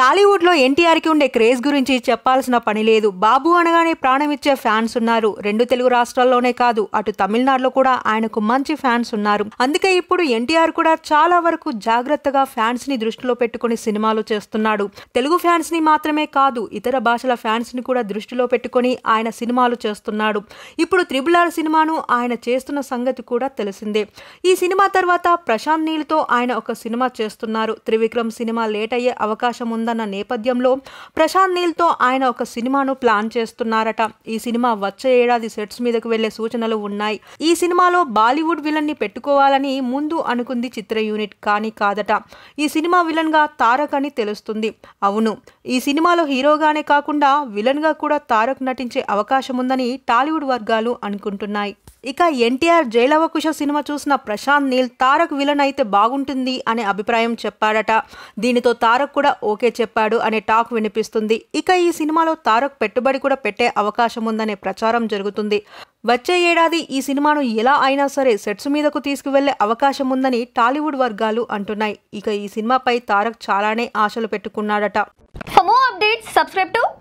టాలీవుడ్లో ఎన్టీఆర్కి ఉండే క్రేజ్ గురించి చెప్పాల్సిన పని లేదు బాబు అనగానే ప్రాణమిచ్చే ఫ్యాన్స్ ఉన్నారు రెండు తెలుగు రాష్ట్రాల్లోనే కాదు అటు తమిళనాడులో కూడా ఆయనకు మంచి ఫ్యాన్స్ ఉన్నారు అందుకే ఇప్పుడు ఎన్టీఆర్ కూడా చాలా వరకు జాగ్రత్తగా ఫ్యాన్స్ ని దృష్టిలో పెట్టుకుని సినిమాలు చేస్తున్నాడు తెలుగు ఫ్యాన్స్ ని మాత్రమే కాదు ఇతర భాషల ఫ్యాన్స్ ని కూడా దృష్టిలో పెట్టుకుని ఆయన సినిమాలు చేస్తున్నాడు ఇప్పుడు త్రిబుల్ ఆర్ సినిమాను ఆయన చేస్తున్న సంగతి కూడా తెలిసిందే ఈ సినిమా తర్వాత ప్రశాంత్ నీల్తో ఆయన ఒక సినిమా చేస్తున్నారు త్రివిక్రమ్ సినిమా లేట్ అయ్యే అవకాశం ఉంది ఉందన్న నేపథ్యంలో ప్రశాంత్ నీల్తో ఆయన ఒక సినిమాను ప్లాన్ చేస్తున్నారట ఈ సినిమా వచ్చే ఏడాది సెట్స్ మీదకు వెళ్లే సూచనలు ఉన్నాయి ఈ సినిమాలో బాలీవుడ్ విలన్ని పెట్టుకోవాలని ముందు అనుకుంది చిత్ర యూనిట్ కానీ కాదట ఈ సినిమా విలన్ గా తారక్ అని తెలుస్తుంది అవును ఈ సినిమాలో హీరోగానే కాకుండా విలన్గా కూడా తారక్ నటించే అవకాశం ఉందని టాలీవుడ్ వర్గాలు అనుకుంటున్నాయి ఇక ఎన్టీఆర్ జైలవకుశ సినిమా చూసిన ప్రశాంత్ నీల్ తారక్ విలన్ అయితే బాగుంటుంది అనే అభిప్రాయం చెప్పాడట దీనితో తారక్ కూడా ఓకే చెప్పాడు అనే టాక్ వినిపిస్తుంది ఇక ఈ సినిమాలో తారక్ పెట్టుబడి కూడా పెట్టే అవకాశం ఉందనే ప్రచారం జరుగుతుంది వచ్చే ఏడాది ఈ సినిమాను ఎలా అయినా సరే సెట్స్ మీదకు తీసుకువెళ్లే అవకాశం ఉందని టాలీవుడ్ వర్గాలు అంటున్నాయి ఇక ఈ సినిమాపై తారక్ చాలానే ఆశలు పెట్టుకున్నాడట సబ్స్క్రైబ్ టు